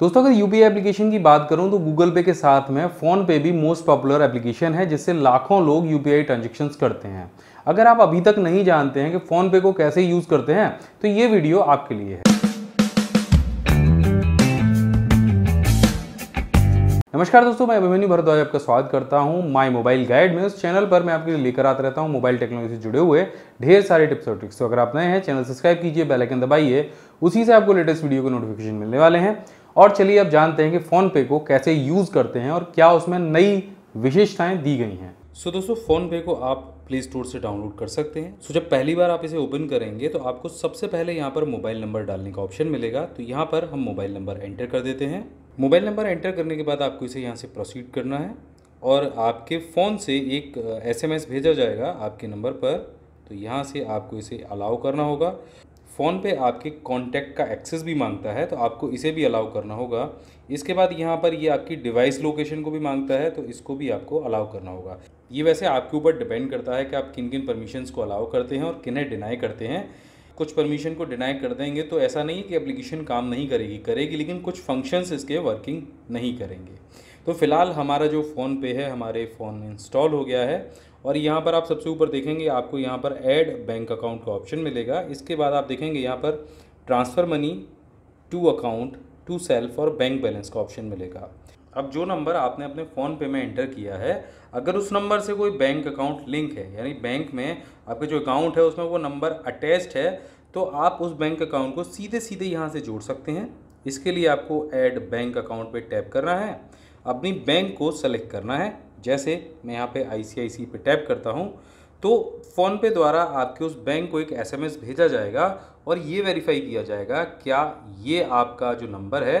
दोस्तों अगर you application की बात करूं तो गूगल पे के साथ में फ़ोन पे भी मोस्ट पॉपुलर एप्लीकेशन है जिससे लाखों लोग यू पी करते हैं अगर आप अभी तक नहीं जानते हैं कि फ़ोन पे को कैसे यूज़ करते हैं तो ये वीडियो आपके लिए है नमस्कार दोस्तों मैं अभिमन्यू भरद्वाज आपका स्वागत करता हूं माय मोबाइल गाइड में उस चैनल पर मैं आपके लिए लेकर आता रहता हूं मोबाइल टेक्नोलॉजी से जुड़े हुए ढेर सारे टिप्स और ट्रिक्स तो अगर आप नए हैं चैनल सब्सक्राइब कीजिए बेल आइकन दबाइए उसी से आपको लेटेस्ट वीडियो के नोटिफिकेशन मिलने वाले हैं और चलिए अब जानते हैं कि फ़ोनपे को कैसे यूज़ करते हैं और क्या उसमें नई विशेषताएं दी गई हैं सो so, दोस्तों फ़ोनपे को आप प्ले स्टोर से डाउनलोड कर सकते हैं सो so, जब पहली बार आप इसे ओपन करेंगे तो आपको सबसे पहले यहाँ पर मोबाइल नंबर डालने का ऑप्शन मिलेगा तो यहाँ पर हम मोबाइल नंबर एंटर कर देते हैं मोबाइल नंबर एंटर करने के बाद आपको इसे यहाँ से प्रोसीड करना है और आपके फ़ोन से एक एसएमएस uh, भेजा जाएगा आपके नंबर पर तो यहाँ से आपको इसे अलाउ करना होगा फ़ोन पे आपके कॉन्टैक्ट का एक्सेस भी मांगता है तो आपको इसे भी अलाउ करना होगा इसके बाद यहाँ पर ये आपकी डिवाइस लोकेशन को भी मांगता है तो इसको भी आपको अलाउ करना होगा ये वैसे आपके ऊपर डिपेंड करता है कि आप किन किन परमिशंस को अलाउ करते हैं और किन्हें डिनाई करते हैं कुछ परमिशन को डिनाई कर देंगे तो ऐसा नहीं कि एप्लीकेशन काम नहीं करेगी करेगी लेकिन कुछ फंक्शंस इसके वर्किंग नहीं करेंगे तो फिलहाल हमारा जो फ़ोन पे है हमारे फ़ोन में इंस्टॉल हो गया है और यहाँ पर आप सबसे ऊपर देखेंगे आपको यहाँ पर ऐड बैंक अकाउंट का ऑप्शन मिलेगा इसके बाद आप देखेंगे यहाँ पर transfer money to account to self और बैंक बैलेंस का ऑप्शन मिलेगा अब जो नंबर आपने अपने फ़ोन पे में एंटर किया है अगर उस नंबर से कोई बैंक अकाउंट लिंक है यानी बैंक में आपके जो अकाउंट है उसमें वो नंबर अटैच्ड है तो आप उस बैंक अकाउंट को सीधे सीधे यहाँ से जोड़ सकते हैं इसके लिए आपको ऐड बैंक अकाउंट पे टैप करना है अपनी बैंक को सेलेक्ट करना है जैसे मैं यहाँ पे आई पे टैप करता हूँ तो फ़ोनपे द्वारा आपके उस बैंक को एक एसएमएस भेजा जाएगा और ये वेरीफाई किया जाएगा क्या ये आपका जो नंबर है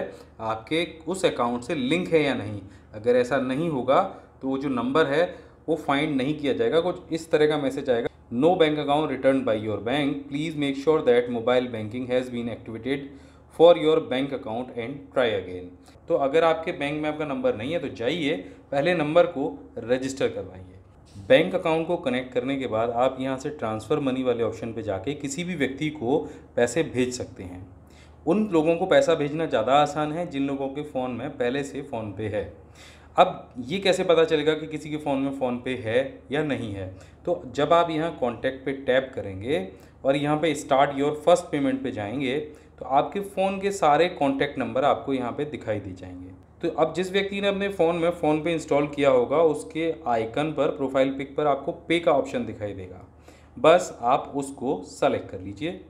आपके उस अकाउंट से लिंक है या नहीं अगर ऐसा नहीं होगा तो वो जो नंबर है वो फाइंड नहीं किया जाएगा कुछ इस तरह का मैसेज आएगा no bank account return by your bank please make sure that mobile banking has been activated for your bank account and try again तो अगर आपके बैंक में आपका नंबर नहीं है तो जाइए पहले नंबर को रजिस्टर करवाइए बैंक अकाउंट को कनेक्ट करने के बाद आप यहाँ से ट्रांसफ़र मनी वाले ऑप्शन पे जाके किसी भी व्यक्ति को पैसे भेज सकते हैं उन लोगों को पैसा भेजना ज़्यादा आसान है जिन लोगों के फ़ोन में पहले से फ़ोन पे है अब ये कैसे पता चलेगा कि किसी के फ़ोन में फ़ोन पे है या नहीं है तो जब आप यहाँ कॉन्टैक्ट पे टैप करेंगे और यहाँ पे स्टार्ट योर फर्स्ट पेमेंट पे जाएंगे तो आपके फ़ोन के सारे कॉन्टैक्ट नंबर आपको यहाँ पर दिखाई दे जाएंगे तो अब जिस व्यक्ति ने अपने फ़ोन में फ़ोन पे इंस्टॉल किया होगा उसके आइकन पर प्रोफाइल पिक पर आपको पे का ऑप्शन दिखाई देगा बस आप उसको सेलेक्ट कर लीजिए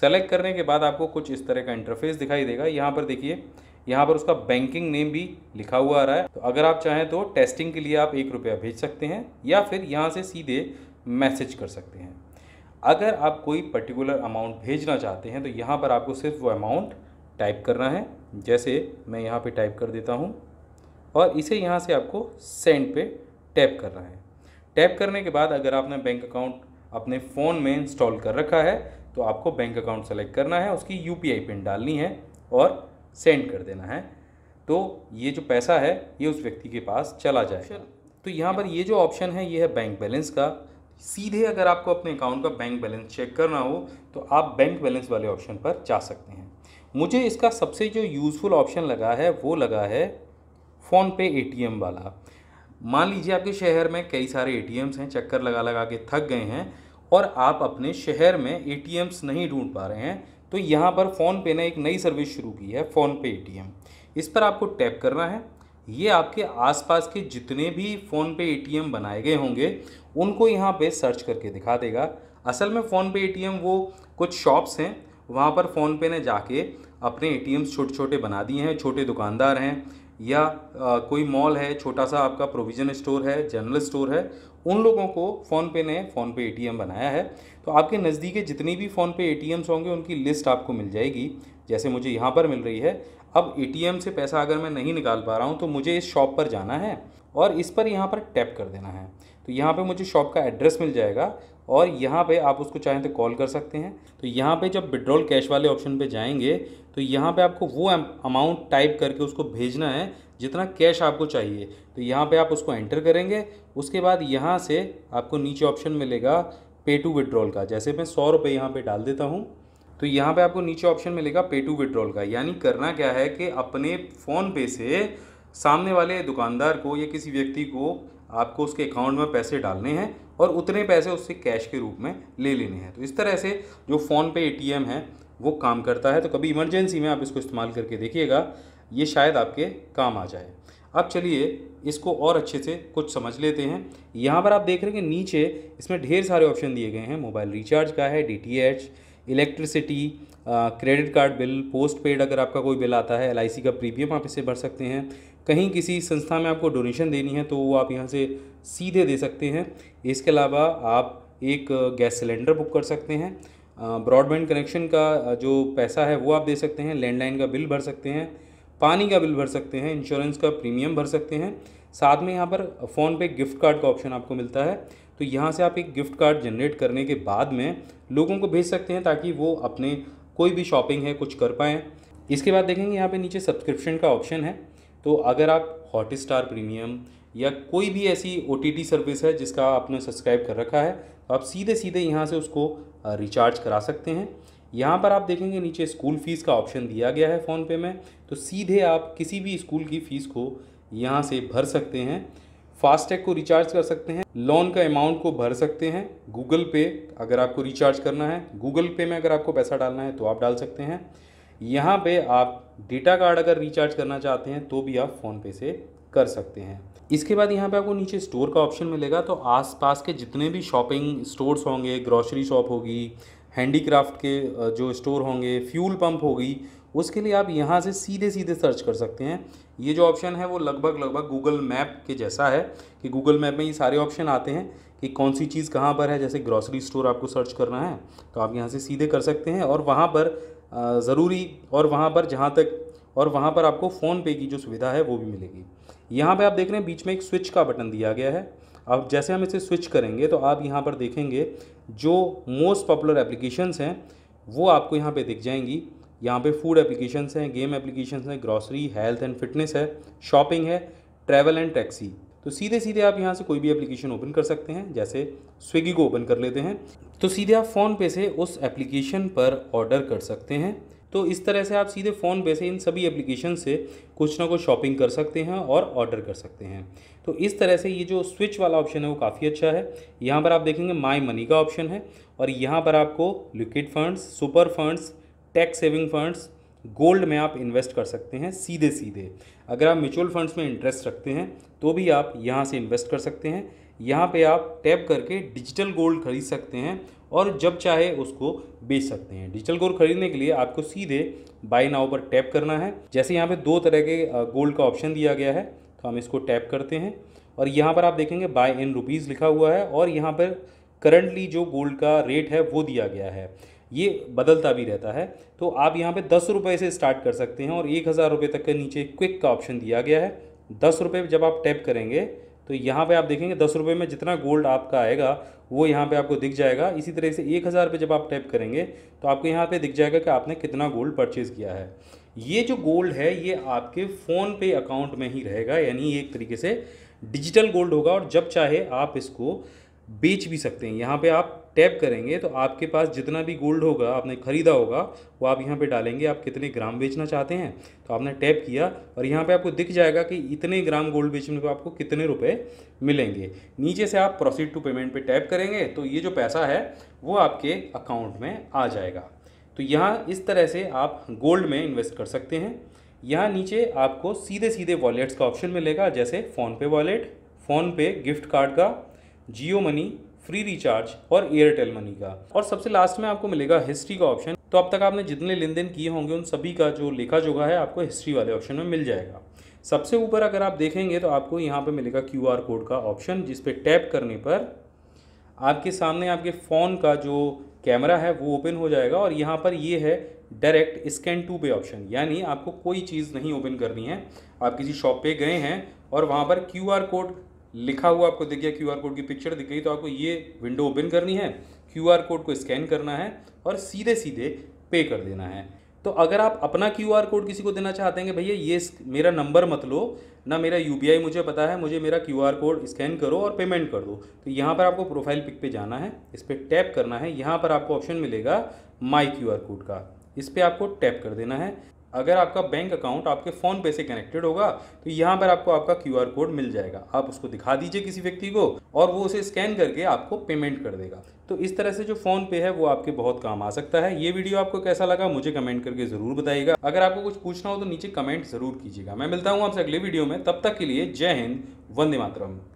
सेलेक्ट करने के बाद आपको कुछ इस तरह का इंटरफेस दिखाई देगा यहाँ पर देखिए यहाँ पर उसका बैंकिंग नेम भी लिखा हुआ आ रहा है तो अगर आप चाहें तो टेस्टिंग के लिए आप एक रुपया भेज सकते हैं या फिर यहाँ से सीधे मैसेज कर सकते हैं अगर आप कोई पर्टिकुलर अमाउंट भेजना चाहते हैं तो यहाँ पर आपको सिर्फ वो अमाउंट टाइप करना है जैसे मैं यहाँ पे टाइप कर देता हूँ और इसे यहाँ से आपको सेंड पे टैप करना है टैप करने के बाद अगर आपने बैंक अकाउंट अपने फ़ोन में इंस्टॉल कर रखा है तो आपको बैंक अकाउंट सेलेक्ट करना है उसकी यू पिन डालनी है और सेंड कर देना है तो ये जो पैसा है ये उस व्यक्ति के पास चला जाए तो यहाँ पर ये जो ऑप्शन है ये है बैंक बैलेंस का सीधे अगर आपको अपने अकाउंट का बैंक बैलेंस चेक करना हो तो आप बैंक बैलेंस वाले ऑप्शन पर जा सकते हैं मुझे इसका सबसे जो यूज़फुल ऑप्शन लगा है वो लगा है फ़ोनपे ए वाला मान लीजिए आपके शहर में कई सारे ए हैं चक्कर लगा लगा के थक गए हैं और आप अपने शहर में ए नहीं ढूंढ पा रहे हैं तो यहाँ पर फ़ोनपे ने एक नई सर्विस शुरू की है फ़ोनपे ए इस पर आपको टैप करना है ये आपके आसपास के जितने भी फ़ोन पे एटीएम बनाए गए होंगे उनको यहाँ पे सर्च करके दिखा देगा असल में फ़ोन पे एटीएम वो कुछ शॉप्स हैं वहाँ पर फ़ोन पे ने जाके अपने ए छोटे छोटे बना दिए हैं छोटे दुकानदार हैं या आ, कोई मॉल है छोटा सा आपका प्रोविज़न स्टोर है जनरल स्टोर है उन लोगों को फ़ोनपे ने फ़ोनपे ए बनाया है तो आपके नज़दीक जितनी भी फ़ोनपे ए होंगे उनकी लिस्ट आपको मिल जाएगी जैसे मुझे यहाँ पर मिल रही है अब ए से पैसा अगर मैं नहीं निकाल पा रहा हूँ तो मुझे इस शॉप पर जाना है और इस पर यहाँ पर टैप कर देना है तो यहाँ पे मुझे शॉप का एड्रेस मिल जाएगा और यहाँ पे आप उसको चाहें तो कॉल कर सकते हैं तो यहाँ पे जब विड्रॉल कैश वाले ऑप्शन पे जाएंगे तो यहाँ पे आपको वो अमाउंट टाइप करके उसको भेजना है जितना कैश आपको चाहिए तो यहाँ पे आप उसको एंटर करेंगे उसके बाद यहाँ से आपको नीचे ऑप्शन मिलेगा पे टू विड्रॉल का जैसे मैं सौ रुपये यहाँ पर डाल देता हूँ तो यहाँ पे आपको नीचे ऑप्शन मिलेगा पे टू विड्रॉल का यानी करना क्या है कि अपने फ़ोन पे से सामने वाले दुकानदार को या किसी व्यक्ति को आपको उसके अकाउंट में पैसे डालने हैं और उतने पैसे उससे कैश के रूप में ले लेने हैं तो इस तरह से जो फ़ोन पे ए है वो काम करता है तो कभी इमरजेंसी में आप इसको इस्तेमाल करके देखिएगा ये शायद आपके काम आ जाए अब चलिए इसको और अच्छे से कुछ समझ लेते हैं यहाँ पर आप देख रहे हैं कि नीचे इसमें ढेर सारे ऑप्शन दिए गए हैं मोबाइल रिचार्ज का है डी electricity credit card bill postpaid अगर आपका कोई बिल आता है एल का प्रीमियम आप इसे भर सकते हैं कहीं किसी संस्था में आपको डोनेशन देनी है तो वो आप यहाँ से सीधे दे सकते हैं इसके अलावा आप एक गैस सिलेंडर बुक कर सकते हैं ब्रॉडबैंड कनेक्शन का जो पैसा है वो आप दे सकते हैं लैंडलाइन का बिल भर सकते हैं पानी का बिल भर सकते हैं इंश्योरेंस का प्रीमियम भर सकते हैं साथ में यहाँ पर फ़ोन पे गिफ्ट कार्ड का ऑप्शन आपको मिलता है तो यहाँ से आप एक गिफ्ट कार्ड जनरेट करने के बाद में लोगों को भेज सकते हैं ताकि वो अपने कोई भी शॉपिंग है कुछ कर पाएँ इसके बाद देखेंगे यहाँ पे नीचे सब्सक्रिप्शन का ऑप्शन है तो अगर आप स्टार प्रीमियम या कोई भी ऐसी ओ सर्विस है जिसका आपने सब्सक्राइब कर रखा है तो आप सीधे सीधे यहाँ से उसको रिचार्ज करा सकते हैं यहाँ पर आप देखेंगे नीचे स्कूल फ़ीस का ऑप्शन दिया गया है फ़ोनपे में तो सीधे आप किसी भी स्कूल की फ़ीस को यहाँ से भर सकते हैं फास्टैग को रिचार्ज कर सकते हैं लोन का अमाउंट को भर सकते हैं गूगल पे अगर आपको रिचार्ज करना है गूगल पे में अगर आपको पैसा डालना है तो आप डाल सकते हैं यहाँ पे आप डेटा कार्ड अगर रिचार्ज करना चाहते हैं तो भी आप फ़ोनपे से कर सकते हैं इसके बाद यहाँ पे आपको नीचे स्टोर का ऑप्शन मिलेगा तो आसपास के जितने भी शॉपिंग स्टोर्स होंगे ग्रॉसरी शॉप होगी हैंडीक्राफ्ट के जो स्टोर होंगे फ्यूल पंप होगी उसके लिए आप यहाँ से सीधे सीधे सर्च कर सकते हैं ये जो ऑप्शन है वो लगभग लगभग गूगल मैप के जैसा है कि गूगल मैप में ये सारे ऑप्शन आते हैं कि कौन सी चीज़ कहाँ पर है जैसे ग्रॉसरी स्टोर आपको सर्च करना है तो आप यहाँ से सीधे कर सकते हैं और वहाँ पर ज़रूरी और वहाँ पर जहाँ तक और वहाँ पर आपको फ़ोनपे की जो सुविधा है वो भी मिलेगी यहाँ पर आप देख रहे हैं बीच में एक स्विच का बटन दिया गया है अब जैसे हम इसे स्विच करेंगे तो आप यहाँ पर देखेंगे जो मोस्ट पॉपुलर एप्लीकेशंस हैं वो आपको यहाँ पे दिख जाएंगी यहाँ पे फूड एप्लीकेशंस हैं गेम एप्लीकेशंस हैं ग्रॉसरी हेल्थ एंड फिटनेस है शॉपिंग है ट्रैवल एंड टैक्सी तो सीधे सीधे आप यहाँ से कोई भी एप्लीकेशन ओपन कर सकते हैं जैसे स्विगी को ओपन कर लेते हैं तो सीधे आप फ़ोन पे से उस एप्लीकेशन पर ऑर्डर कर सकते हैं तो इस तरह से आप सीधे फ़ोन पे से इन सभी एप्लीकेशन से कुछ ना कुछ शॉपिंग कर सकते हैं और ऑर्डर कर सकते हैं तो इस तरह से ये जो स्विच वाला ऑप्शन है वो काफ़ी अच्छा है यहाँ पर आप देखेंगे माई मनी का ऑप्शन है और यहाँ पर आपको liquid funds super funds tax saving funds gold में आप इन्वेस्ट कर सकते हैं सीधे सीधे अगर आप म्यूचुअल फंड्स में इंटरेस्ट रखते हैं तो भी आप यहाँ से इन्वेस्ट कर सकते हैं यहाँ पे आप टैप करके डिजिटल गोल्ड खरीद सकते हैं और जब चाहे उसको बेच सकते हैं डिजिटल गोल्ड खरीदने के लिए आपको सीधे बाय नाउ पर टैप करना है जैसे यहाँ पे दो तरह के गोल्ड का ऑप्शन दिया गया है तो हम इसको टैप करते हैं और यहाँ पर आप देखेंगे बाय इन रुपीज़ लिखा हुआ है और यहाँ पर करंटली जो गोल्ड का रेट है वो दिया गया है ये बदलता भी रहता है तो आप यहाँ पे दस रुपये से स्टार्ट कर सकते हैं और एक हज़ार रुपये तक के नीचे क्विक का ऑप्शन दिया गया है दस रुपये जब आप टैप करेंगे तो यहाँ पे आप देखेंगे दस रुपये में जितना गोल्ड आपका आएगा वो यहाँ पे आपको दिख जाएगा इसी तरह से एक हज़ार जब आप टैप करेंगे तो आपको यहाँ पर दिख जाएगा कि आपने कितना गोल्ड परचेज़ किया है ये जो गोल्ड है ये आपके फ़ोन पे अकाउंट में ही रहेगा यानी एक तरीके से डिजिटल गोल्ड होगा और जब चाहे आप इसको बेच भी सकते हैं यहाँ पर आप टैप करेंगे तो आपके पास जितना भी गोल्ड होगा आपने ख़रीदा होगा वो आप यहाँ पे डालेंगे आप कितने ग्राम बेचना चाहते हैं तो आपने टैप किया और यहाँ पे आपको दिख जाएगा कि इतने ग्राम गोल्ड बेचने पर आपको कितने रुपए मिलेंगे नीचे से आप प्रोसीड टू पेमेंट पे टैप करेंगे तो ये जो पैसा है वो आपके अकाउंट में आ जाएगा तो यहाँ इस तरह से आप गोल्ड में इन्वेस्ट कर सकते हैं यहाँ नीचे आपको सीधे सीधे वॉलेट्स का ऑप्शन मिलेगा जैसे PhonePe wallet PhonePe gift card का जियो मनी फ्री रिचार्ज और एयरटेल मनी का और सबसे लास्ट में आपको मिलेगा हिस्ट्री का ऑप्शन तो अब तक आपने जितने लेन देन किए होंगे उन सभी का जो लेखा जोगा है आपको हिस्ट्री वाले ऑप्शन में मिल जाएगा सबसे ऊपर अगर आप देखेंगे तो आपको यहाँ पर मिलेगा क्यू कोड का ऑप्शन जिस पर टैप करने पर आपके सामने आपके फ़ोन का जो कैमरा है वो ओपन हो जाएगा और यहाँ पर ये है direct scan to pay option यानी आपको कोई चीज़ नहीं ओपन करनी है आप किसी शॉप पे गए हैं और वहाँ पर क्यू कोड लिखा हुआ आपको दिख गया क्यू कोड की पिक्चर दिख गई तो आपको ये विंडो ओपन करनी है क्यू कोड को स्कैन करना है और सीधे सीधे पे कर देना है तो अगर आप अपना क्यू आर कोड किसी को देना चाहते हैं कि भैया ये मेरा नंबर मत लो ना मेरा यू मुझे पता है मुझे मेरा क्यू आर कोड स्कैन करो और पेमेंट कर दो तो यहाँ पर आपको प्रोफाइल पिक पे जाना है इस पर टैप करना है यहाँ पर आपको ऑप्शन मिलेगा माई क्यू आर कोड का इस पर आपको टैप कर देना है अगर आपका बैंक अकाउंट आपके फ़ोन पे से कनेक्टेड होगा तो यहाँ पर आपको आपका क्यू कोड मिल जाएगा आप उसको दिखा दीजिए किसी व्यक्ति को और वो उसे स्कैन करके आपको पेमेंट कर देगा तो इस तरह से जो फ़ोन पे है वो आपके बहुत काम आ सकता है ये वीडियो आपको कैसा लगा मुझे कमेंट करके ज़रूर बताइएगा अगर आपको कुछ पूछना हो तो नीचे कमेंट ज़रूर कीजिएगा मैं मिलता हूँ आपसे अगले वीडियो में तब तक के लिए जय हिंद वंदे मातरम